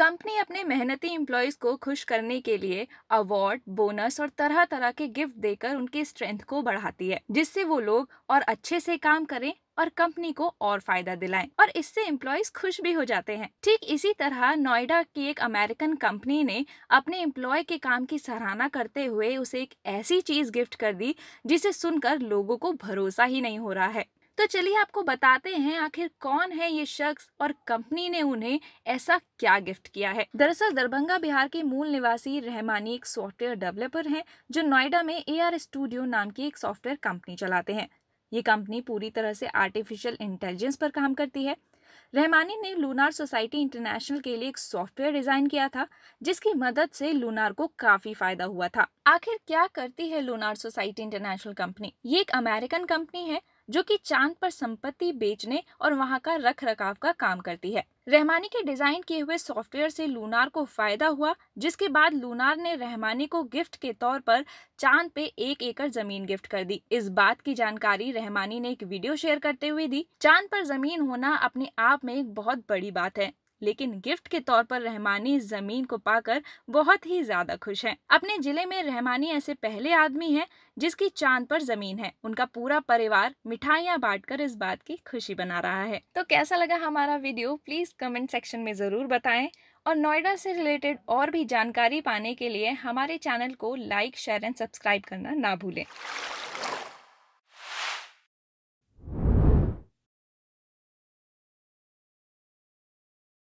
company अपने मेहनती employees को खुश करने के लिए अवार्ड बोनस और तरह तरह के गिफ्ट देकर उनकी स्ट्रेंथ को बढ़ाती है जिससे वो लोग और अच्छे से काम करें और कंपनी को और फायदा दिलाएं और इससे एम्प्लॉयज खुश भी हो जाते हैं ठीक इसी तरह नोएडा की एक अमेरिकन कंपनी ने अपने एम्प्लॉय के काम की सराहना करते हुए उसे एक ऐसी चीज गिफ्ट कर दी जिसे सुनकर लोगों को भरोसा ही नहीं हो रहा है तो चलिए आपको बताते हैं आखिर कौन है ये शख्स और कंपनी ने उन्हें ऐसा क्या गिफ्ट किया है दरअसल दरभंगा बिहार के मूल निवासी रहमानी एक सॉफ्टवेयर डेवलपर हैं जो नोएडा में ए स्टूडियो नाम की एक सॉफ्टवेयर कंपनी चलाते हैं ये कंपनी पूरी तरह से आर्टिफिशियल इंटेलिजेंस पर काम करती है रहमानी ने लूनार सोसाइटी इंटरनेशनल के लिए एक सॉफ्टवेयर डिजाइन किया था जिसकी मदद से लूनार को काफी फायदा हुआ था आखिर क्या करती है लूनार सोसाइटी इंटरनेशनल कंपनी ये एक अमेरिकन कंपनी है जो कि चांद पर संपत्ति बेचने और वहां का रख रखाव का काम करती है रहमानी के डिजाइन किए हुए सॉफ्टवेयर से लूनार को फायदा हुआ जिसके बाद लूनार ने रहमानी को गिफ्ट के तौर पर चांद पे एक एकड़ जमीन गिफ्ट कर दी इस बात की जानकारी रहमानी ने एक वीडियो शेयर करते हुए दी चांद पर जमीन होना अपने आप में एक बहुत बड़ी बात है लेकिन गिफ्ट के तौर पर रहमानी इस ज़मीन को पाकर बहुत ही ज़्यादा खुश हैं अपने ज़िले में रहमानी ऐसे पहले आदमी हैं जिसकी चांद पर ज़मीन है उनका पूरा परिवार मिठाइयाँ बांट इस बात की खुशी बना रहा है तो कैसा लगा हमारा वीडियो प्लीज़ कमेंट सेक्शन में ज़रूर बताए और नोएडा से रिलेटेड और भी जानकारी पाने के लिए हमारे चैनल को लाइक शेयर एंड सब्सक्राइब करना ना भूलें